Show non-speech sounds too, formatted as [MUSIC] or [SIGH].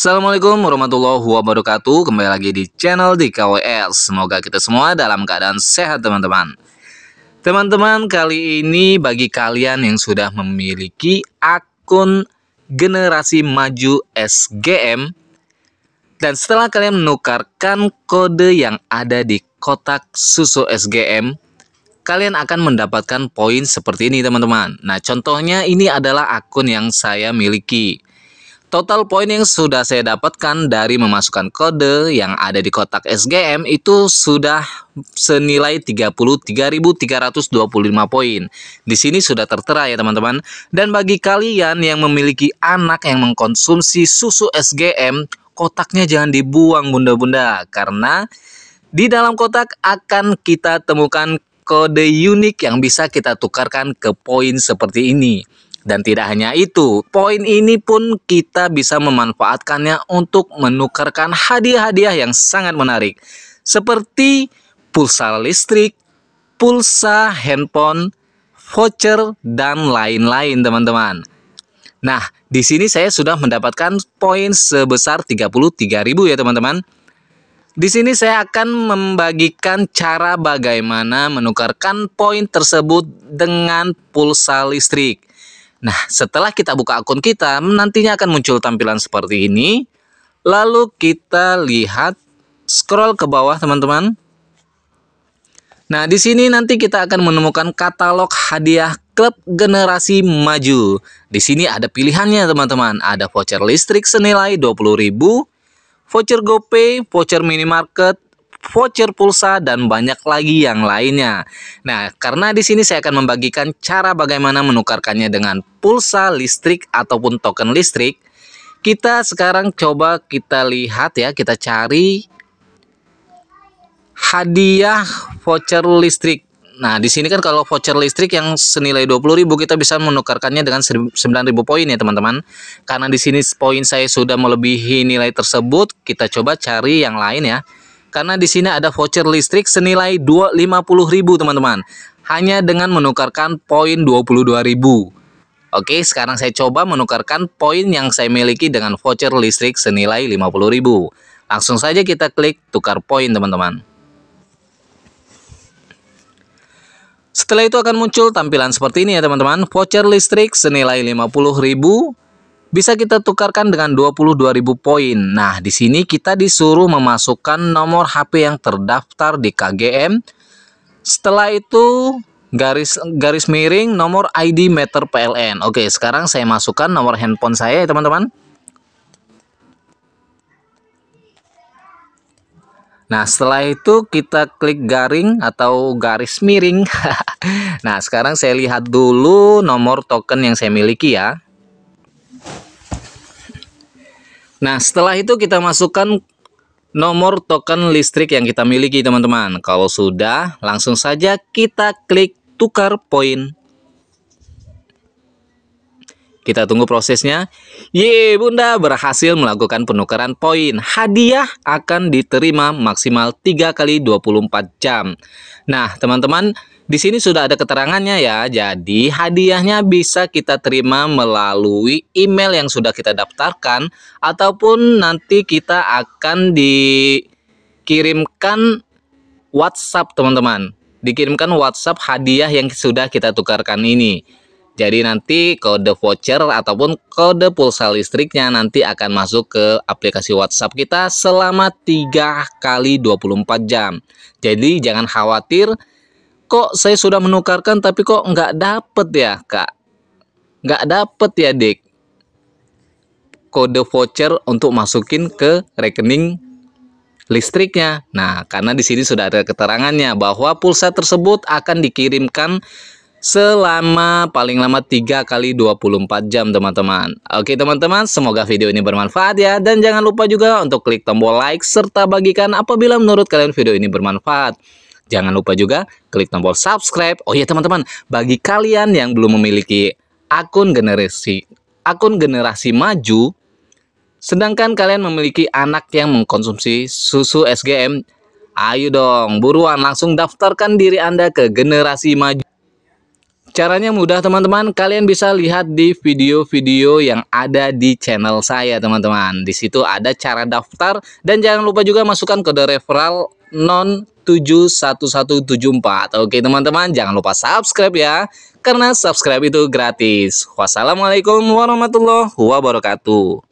Assalamualaikum warahmatullahi wabarakatuh Kembali lagi di channel di KWS Semoga kita semua dalam keadaan sehat teman-teman Teman-teman kali ini bagi kalian yang sudah memiliki akun generasi maju SGM Dan setelah kalian menukarkan kode yang ada di kotak susu SGM Kalian akan mendapatkan poin seperti ini teman-teman Nah contohnya ini adalah akun yang saya miliki Total poin yang sudah saya dapatkan dari memasukkan kode yang ada di kotak SGM itu sudah senilai 33.325 poin. Di sini sudah tertera ya teman-teman. Dan bagi kalian yang memiliki anak yang mengkonsumsi susu SGM, kotaknya jangan dibuang bunda-bunda karena di dalam kotak akan kita temukan kode unik yang bisa kita tukarkan ke poin seperti ini. Dan tidak hanya itu, poin ini pun kita bisa memanfaatkannya untuk menukarkan hadiah-hadiah yang sangat menarik. Seperti pulsa listrik, pulsa handphone, voucher, dan lain-lain teman-teman. Nah, di sini saya sudah mendapatkan poin sebesar 33.000 ya teman-teman. Di sini saya akan membagikan cara bagaimana menukarkan poin tersebut dengan pulsa listrik. Nah, setelah kita buka akun kita, nantinya akan muncul tampilan seperti ini. Lalu kita lihat scroll ke bawah, teman-teman. Nah, di sini nanti kita akan menemukan katalog hadiah klub generasi maju. Di sini ada pilihannya, teman-teman. Ada voucher listrik senilai 20.000, voucher GoPay, voucher minimarket, voucher pulsa, dan banyak lagi yang lainnya. Nah, karena di sini saya akan membagikan cara bagaimana menukarkannya dengan pulsa listrik ataupun token listrik. Kita sekarang coba kita lihat ya, kita cari hadiah voucher listrik. Nah, di sini kan kalau voucher listrik yang senilai 20.000 kita bisa menukarkannya dengan 9.000 poin ya, teman-teman. Karena di sini poin saya sudah melebihi nilai tersebut, kita coba cari yang lain ya karena di sini ada voucher listrik senilai 250.000 teman-teman. Hanya dengan menukarkan poin 22.000. Oke, sekarang saya coba menukarkan poin yang saya miliki dengan voucher listrik senilai 50.000. Langsung saja kita klik tukar poin teman-teman. Setelah itu akan muncul tampilan seperti ini ya teman-teman. Voucher listrik senilai 50.000 bisa kita tukarkan dengan 22.000 poin. Nah, di sini kita disuruh memasukkan nomor HP yang terdaftar di KGM. Setelah itu garis garis miring nomor ID meter PLN. Oke, sekarang saya masukkan nomor handphone saya ya, teman-teman. Nah, setelah itu kita klik garing atau garis miring. [LAUGHS] nah, sekarang saya lihat dulu nomor token yang saya miliki ya. Nah, setelah itu kita masukkan nomor token listrik yang kita miliki, teman-teman. Kalau sudah, langsung saja kita klik tukar poin kita tunggu prosesnya. Ye, Bunda berhasil melakukan penukaran poin. Hadiah akan diterima maksimal 3 kali 24 jam. Nah, teman-teman, di sini sudah ada keterangannya ya. Jadi hadiahnya bisa kita terima melalui email yang sudah kita daftarkan ataupun nanti kita akan dikirimkan WhatsApp teman-teman. Dikirimkan WhatsApp hadiah yang sudah kita tukarkan ini. Jadi nanti kode voucher ataupun kode pulsa listriknya nanti akan masuk ke aplikasi WhatsApp kita selama 3 kali 24 jam. Jadi jangan khawatir, kok saya sudah menukarkan tapi kok nggak dapet ya kak? Nggak dapet ya dik? Kode voucher untuk masukin ke rekening listriknya. Nah, karena di sini sudah ada keterangannya bahwa pulsa tersebut akan dikirimkan selama paling lama 3 kali 24 jam teman-teman Oke teman-teman semoga video ini bermanfaat ya dan jangan lupa juga untuk klik tombol like serta bagikan apabila menurut kalian video ini bermanfaat Jangan lupa juga klik tombol subscribe Oh iya teman-teman bagi kalian yang belum memiliki akun generasi akun generasi maju Sedangkan kalian memiliki anak yang mengkonsumsi susu SGM Ayo dong buruan langsung daftarkan diri anda ke generasi maju Caranya mudah teman-teman, kalian bisa lihat di video-video yang ada di channel saya teman-teman. Di situ ada cara daftar dan jangan lupa juga masukkan kode referral non 71174. Oke teman-teman, jangan lupa subscribe ya karena subscribe itu gratis. Wassalamualaikum warahmatullahi wabarakatuh.